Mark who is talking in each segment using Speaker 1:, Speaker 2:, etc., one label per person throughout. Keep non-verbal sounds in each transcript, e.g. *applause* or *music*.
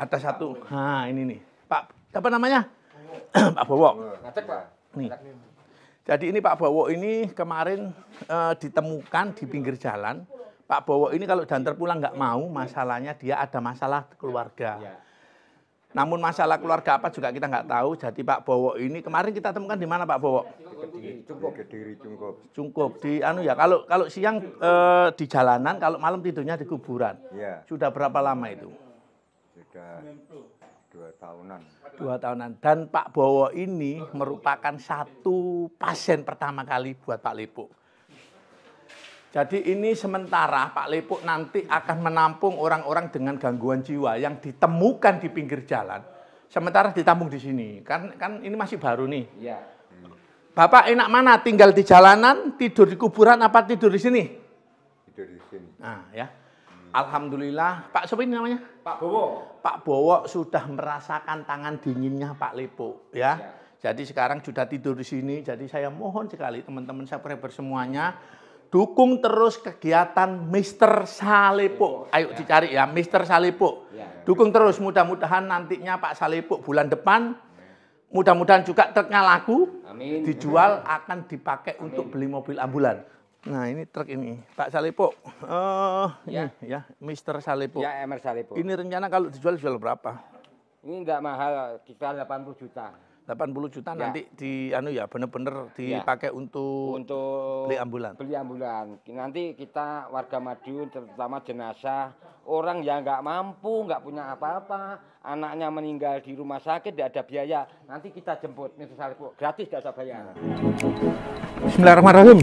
Speaker 1: Ada satu. Ha, ah, ini nih. Pak apa namanya? *clears throat* Pak Bowo. Ngecek Nih. Jadi ini Pak Bowo ini kemarin e, ditemukan di pinggir jalan. Pak Bowo ini kalau dantar pulang nggak mau, masalahnya dia ada masalah keluarga. Iya. Namun masalah keluarga apa juga kita nggak tahu. Jadi Pak Bowo ini kemarin kita temukan di mana Pak Bowo? Cukup. Kediri cukup. Cukup. di anu ya. Kalau kalau siang e, di jalanan, kalau malam tidurnya di kuburan. Iya. Sudah berapa lama itu?
Speaker 2: sudah dua tahunan.
Speaker 1: Dua tahunan. Dan Pak Bowo ini merupakan satu pasien pertama kali buat Pak Lipuk. Jadi ini sementara Pak Lipuk nanti akan menampung orang-orang dengan gangguan jiwa yang ditemukan di pinggir jalan. Sementara ditampung di sini. Kan kan ini masih baru nih. Iya. Bapak enak mana? Tinggal di jalanan, tidur di kuburan, apa tidur di sini? Tidur di sini. Nah, ya. Alhamdulillah, Pak siapa ini namanya? Pak Bowo. Pak Bowo sudah merasakan tangan dinginnya Pak Lepo, ya. ya. Jadi sekarang sudah tidur di sini. Jadi saya mohon sekali teman-teman saya, subscriber semuanya dukung terus kegiatan Mister Salepo. Ayo ya. dicari ya Mister Salepo. Ya, ya, dukung terus mudah-mudahan nantinya Pak Salepo bulan depan mudah-mudahan juga truknya laku. Amin. Dijual akan dipakai Amin. untuk beli mobil ambulan. Nah ini truk ini, Pak Salipo. oh ya. Ini, ya, ya Mister Salipo. Ya, Mr. Salipo. Ini rencana kalau dijual jual berapa?
Speaker 2: Ini enggak mahal, kita 80 juta.
Speaker 1: 80 juta ya. nanti di anu ya benar-benar ya. dipakai
Speaker 2: ya. untuk untuk beli ambulan. Beli ambulan. Nanti kita warga Madiun terutama jenazah orang yang nggak mampu, nggak punya apa-apa, anaknya meninggal di rumah sakit tidak ada biaya, nanti kita jemput Salipo gratis tidak usah bayar.
Speaker 1: Bismillahirrahmanirrahim.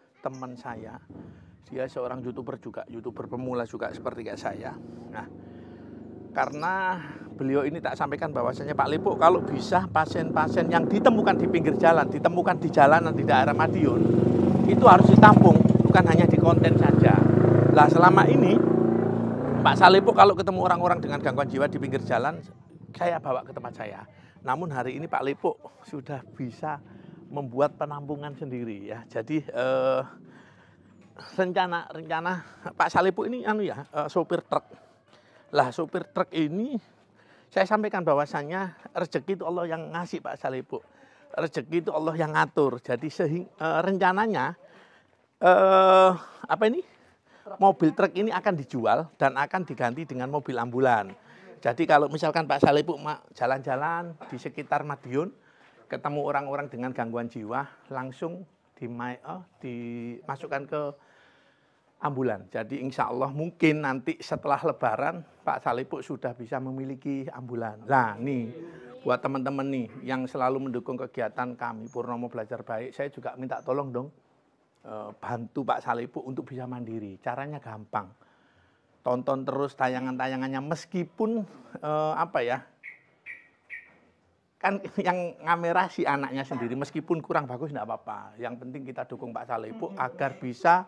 Speaker 1: teman saya dia seorang youtuber juga youtuber pemula juga seperti kayak saya nah karena beliau ini tak sampaikan bahwasanya Pak Lipo kalau bisa pasien-pasien yang ditemukan di pinggir jalan ditemukan di jalanan di daerah Madiun itu harus ditampung bukan hanya di konten saja lah selama ini Pak Salipo kalau ketemu orang-orang dengan gangguan jiwa di pinggir jalan saya bawa ke tempat saya namun hari ini Pak Lipo sudah bisa membuat penampungan sendiri ya. Jadi eh, rencana rencana Pak Salipu ini anu ya eh, sopir truk. Lah sopir truk ini saya sampaikan bahwasannya rezeki itu Allah yang ngasih Pak Salipu. Rezeki itu Allah yang ngatur. Jadi sehing, eh, rencananya eh, apa ini? Mobil truk ini akan dijual dan akan diganti dengan mobil ambulan. Jadi kalau misalkan Pak Salipu jalan-jalan di sekitar Madiun, ketemu orang-orang dengan gangguan jiwa langsung di oh, dimasukkan ke ambulan. Jadi insya Allah mungkin nanti setelah Lebaran Pak Salipuk sudah bisa memiliki ambulan. Nah nih buat teman-teman nih yang selalu mendukung kegiatan kami Purnomo Belajar Baik, saya juga minta tolong dong eh, bantu Pak Salipuk untuk bisa mandiri. Caranya gampang. Tonton terus tayangan-tayangannya meskipun eh, apa ya kan *laughs* yang ngamera si anaknya iya. sendiri meskipun kurang bagus tidak apa-apa yang penting kita dukung Pak Saleh Ibu agar bisa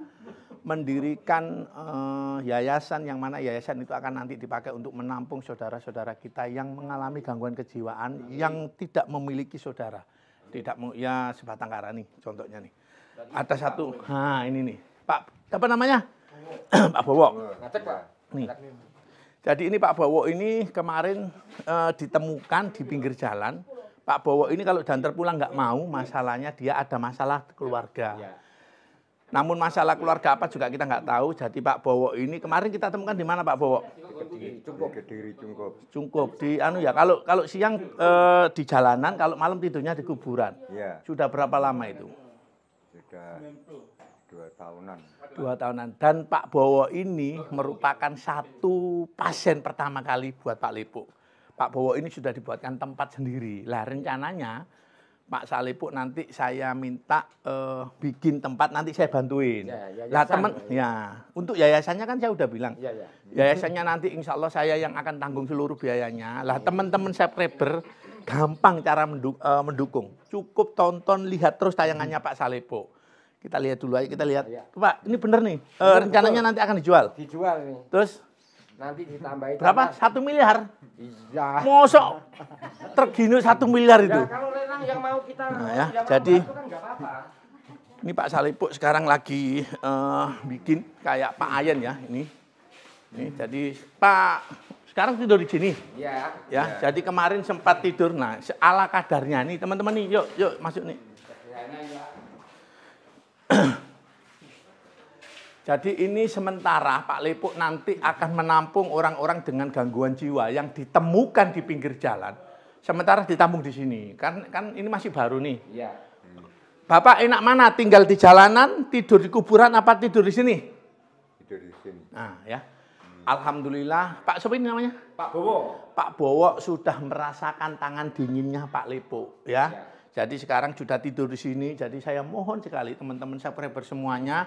Speaker 1: mendirikan uh, yayasan yang mana yayasan itu akan nanti dipakai untuk menampung saudara-saudara kita yang mengalami gangguan kejiwaan yang tidak memiliki saudara tidak mau ya sebatang kara nih contohnya nih ada satu nah ini nih Pak apa namanya Pak Bowo *clears throat* nih jadi ini Pak Bowo ini kemarin e, ditemukan di pinggir jalan. Pak Bowo ini kalau dan terpulang nggak mau, masalahnya dia ada masalah keluarga. Iya. Namun masalah keluarga apa juga kita nggak tahu. Jadi Pak Bowo ini kemarin kita temukan di mana Pak Bowo? Cukup Kediri Cukup. Cukup di anu ya. Kalau kalau siang e, di jalanan, kalau malam tidurnya di kuburan. Iya. Sudah berapa lama itu? Sudah dua tahunan dua tahunan dan Pak Bowo ini merupakan satu pasien pertama kali buat Pak Lipo. Pak Bowo ini sudah dibuatkan tempat sendiri lah rencananya Pak Salipuk nanti saya minta uh, bikin tempat nanti saya bantuin. Ya, ya lah teman, ya. ya untuk yayasannya kan saya udah bilang. Ya, ya. Yayasannya nanti insya Allah saya yang akan tanggung seluruh biayanya. Lah teman-teman subscriber gampang cara eh, mendukung. Cukup tonton lihat terus tayangannya Pak Salipuk. Kita lihat dulu aja, kita hmm, lihat. Ya. Pak, ini bener nih. uh, rencananya betul. nanti akan dijual. Dijual nih. Terus nanti ditambahin berapa? Satu miliar. Iya. Mosok terginu satu miliar itu. Ya, kalau
Speaker 2: lelang yang mau kita nah, ya. Jadi kan
Speaker 1: Ini Pak Salipuk sekarang lagi uh, bikin kayak Pak Ayen ya ini. Ini hmm. jadi Pak sekarang tidur di sini.
Speaker 2: Iya. Ya, ya,
Speaker 1: jadi kemarin sempat tidur. Nah, ala kadarnya nih teman-teman nih, yuk yuk masuk nih. *clears throat* Jadi ini sementara Pak Lepuk nanti akan menampung orang-orang dengan gangguan jiwa yang ditemukan di pinggir jalan. Sementara ditampung di sini. Kan kan ini masih baru nih. Ya. Bapak enak mana? Tinggal di jalanan, tidur di kuburan apa tidur di sini? Tidur di sini. Nah, ya. Hmm. Alhamdulillah, Pak siapa ini namanya? Pak Bowo. Pak Bowo sudah merasakan tangan dinginnya Pak Lepuk, ya. ya jadi sekarang sudah tidur di sini. Jadi saya mohon sekali teman-teman subscriber semuanya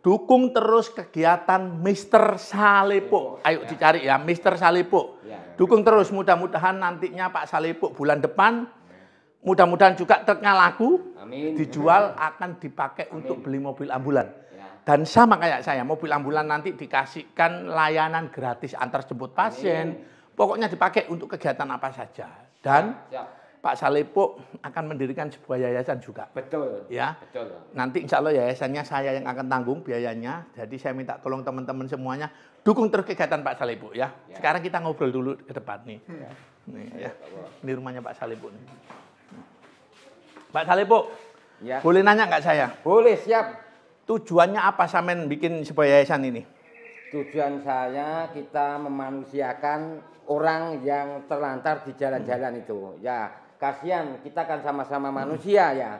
Speaker 1: dukung terus kegiatan Mister Salepo. Ya, Ayo ya. dicari ya Mister Salepo. Ya, ya. Dukung terus mudah-mudahan nantinya Pak Salepo bulan depan mudah-mudahan juga truknya laku. Amin. Dijual *laughs* akan dipakai Amin. untuk beli mobil ambulan. Ya. Dan sama kayak saya, mobil ambulan nanti dikasihkan layanan gratis antar jemput pasien. Pokoknya dipakai untuk kegiatan apa saja. Dan ya. Pak Salepuk akan mendirikan sebuah yayasan juga. Betul. Ya. Betul. Nanti insya Allah yayasannya saya yang akan tanggung biayanya. Jadi saya minta tolong teman-teman semuanya dukung terus kegiatan Pak Salepuk ya. ya. Sekarang kita ngobrol dulu ke depan nih. Hmm. Ya. ya. Nih ya. Ini ya. rumahnya Pak Salepuk nih. Pak Salepuk, ya. boleh nanya nggak saya? Boleh, siap. Tujuannya apa Samen bikin sebuah yayasan ini?
Speaker 2: Tujuan saya kita memanusiakan orang yang terlantar di jalan-jalan itu. Ya, kasihan kita kan sama-sama hmm. manusia ya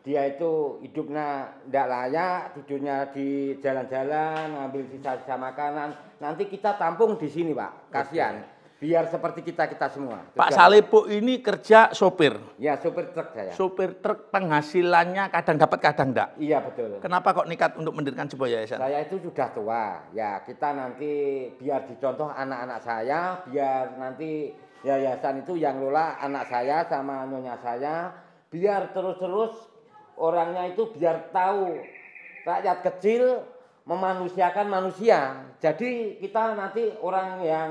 Speaker 2: dia itu hidupnya tidak layak tidurnya di jalan-jalan ngambil sisa-sisa makanan nanti kita tampung di sini pak kasihan biar seperti kita kita
Speaker 1: semua Pak Salepo ini kerja sopir ya sopir truk saya sopir truk penghasilannya kadang dapat kadang tidak iya betul kenapa kok nikat untuk mendirikan sebuah yayasan saya itu sudah
Speaker 2: tua ya kita nanti biar dicontoh anak-anak saya biar nanti Yayasan itu yang lola anak saya sama nyonya saya biar terus-terus orangnya itu biar tahu rakyat kecil memanusiakan manusia. Jadi kita nanti orang yang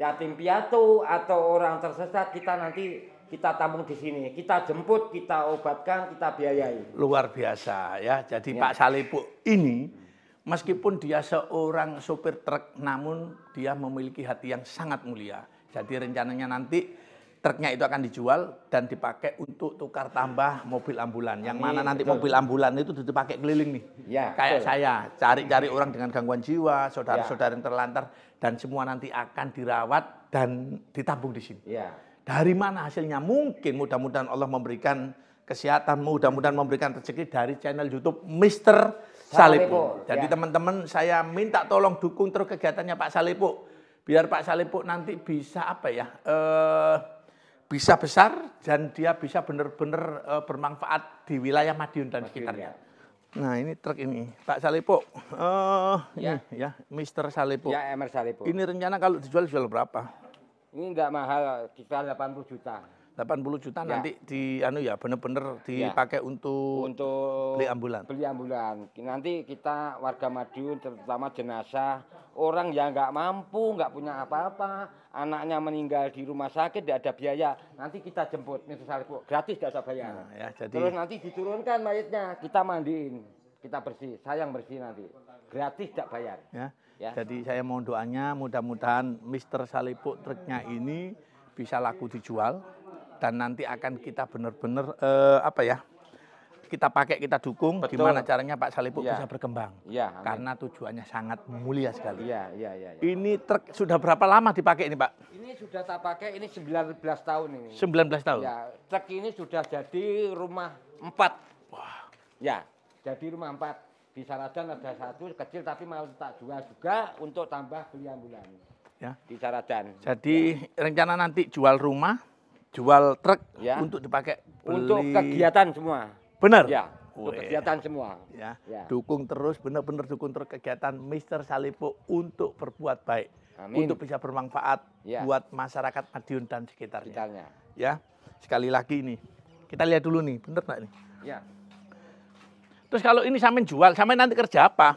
Speaker 2: yatim piatu atau orang tersesat kita nanti kita tabung di sini, kita jemput, kita obatkan, kita
Speaker 1: biayai. Luar biasa ya. Jadi ya. Pak Salipu ini meskipun dia seorang sopir truk namun dia memiliki hati yang sangat mulia. Jadi rencananya nanti truknya itu akan dijual dan dipakai untuk tukar tambah mobil ambulan. Yang mana nanti betul. mobil ambulan itu dipakai keliling nih.
Speaker 2: Ya, Kayak betul. saya,
Speaker 1: cari-cari orang dengan gangguan jiwa, saudara-saudara ya. yang terlantar dan semua nanti akan dirawat dan ditabung di sini. Ya. Dari mana hasilnya? Mungkin mudah-mudahan Allah memberikan kesehatan, mudah-mudahan memberikan rezeki dari channel YouTube Mister
Speaker 2: Salipo. Jadi
Speaker 1: teman ya. teman-teman saya minta tolong dukung terus kegiatannya Pak Salipo biar Pak Salipuk nanti bisa apa ya? Eh, bisa besar dan dia bisa benar-benar eh, bermanfaat di wilayah Madiun dan sekitarnya. Ya. Nah ini truk ini, Pak Salipo. Uh, eh, ya. ya, Mister Salipo. Ya, Mr. Salipo. Ini rencana kalau dijual, jual berapa?
Speaker 2: Ini enggak mahal, sekitar 80 juta.
Speaker 1: 80 juta ya. nanti di anu ya bener-bener ya. dipakai ya.
Speaker 2: untuk untuk beli ambulan. Beli ambulan. Nanti kita warga Madiun terutama jenazah orang yang nggak mampu, nggak punya apa-apa, anaknya meninggal di rumah sakit tidak ada biaya, nanti kita jemput misalnya gratis tidak usah bayar. Nah, ya, jadi... Terus nanti diturunkan mayatnya, kita mandiin, kita bersih, saya yang bersih nanti. Gratis tidak bayar.
Speaker 1: Ya. Ya. Jadi saya mau doanya mudah-mudahan Mister Salipuk truknya ini bisa laku dijual dan nanti akan kita benar-benar eh, apa ya kita pakai kita dukung Betul. gimana caranya Pak Salipuk ya. bisa berkembang ya, karena tujuannya sangat mulia sekali. Ya, ya, ya, ya. Ini truk sudah berapa lama dipakai ini Pak?
Speaker 2: Ini sudah tak pakai ini 19 tahun ini. 19 tahun. Ya, truk ini sudah jadi rumah empat. Wah. Ya, jadi rumah empat. Di Saradan ada satu kecil tapi mau tak jual juga untuk tambah beli ambulan. Ya. Di Saradan.
Speaker 1: Jadi ya. rencana nanti jual rumah jual truk ya. untuk dipakai beli. untuk kegiatan semua. Benar. Ya. Untuk kegiatan semua. Ya. ya. Dukung terus benar-benar dukung terus kegiatan Mister Salipo untuk berbuat baik. Amin. Untuk bisa bermanfaat ya. buat masyarakat Madiun dan sekitarnya. sekitarnya. Ya. Sekali lagi ini. Kita lihat dulu nih, benar nggak ini Ya. Terus kalau ini sampean jual, sampai nanti kerja apa?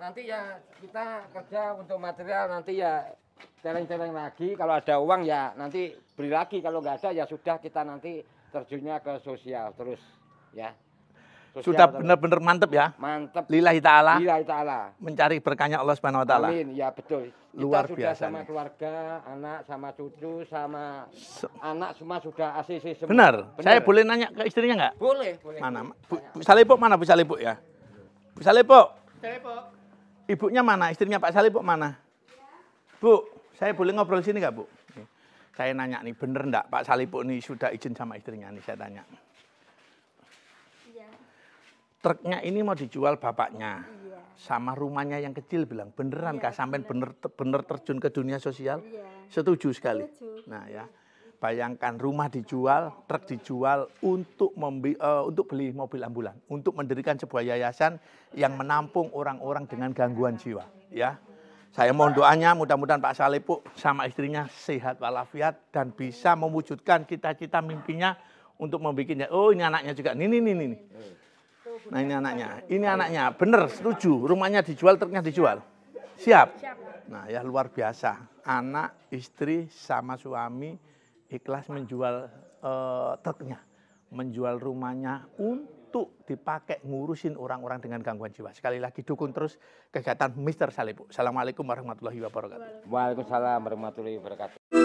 Speaker 2: Nanti ya kita kerja untuk material nanti ya celeng-celeng lagi kalau ada uang ya nanti beli lagi kalau nggak ada ya sudah kita nanti terjunnya ke sosial terus ya sosial sudah benar-benar mantep ya mantep lillahi taala lillahi taala
Speaker 1: mencari berkahnya Allah subhanahu wa taala amin
Speaker 2: ya betul kita luar kita sudah biasa sama nih. keluarga anak sama cucu sama Se anak semua sudah ACC semua benar, benar. saya boleh nanya ke
Speaker 1: istrinya nggak boleh boleh mana bu, bu mana bu Salipok ya bu Salipok Salipok ibunya mana istrinya Pak Salipok mana Bu, saya boleh ngobrol sini nggak, Bu? Saya nanya nih, bener nggak Pak Salipo ini sudah izin sama istrinya nih? Saya tanya. Iya. Truknya ini mau dijual bapaknya. Iya. Sama rumahnya yang kecil bilang, beneran iya, kak sampai bener. bener bener terjun ke dunia sosial? Iya. Setuju sekali. Setuju. Nah, ya. Bayangkan rumah dijual, truk dijual untuk membi, uh, untuk beli mobil ambulan, untuk mendirikan sebuah yayasan yang menampung orang-orang dengan gangguan jiwa, ya. Saya mohon doanya mudah-mudahan Pak Salepu sama istrinya sehat walafiat dan bisa mewujudkan cita-cita mimpinya untuk membuatnya. Oh ini anaknya juga, ini, ini, ini. Nah ini anaknya, ini anaknya, bener setuju, rumahnya dijual, truknya dijual. Siap? Nah ya luar biasa, anak, istri, sama suami ikhlas menjual uh, truknya, menjual rumahnya untuk untuk dipakai ngurusin orang-orang dengan gangguan jiwa. Sekali lagi dukung terus kegiatan Mister Salibu. Assalamualaikum warahmatullahi wabarakatuh. Waalaikumsalam warahmatullahi wabarakatuh.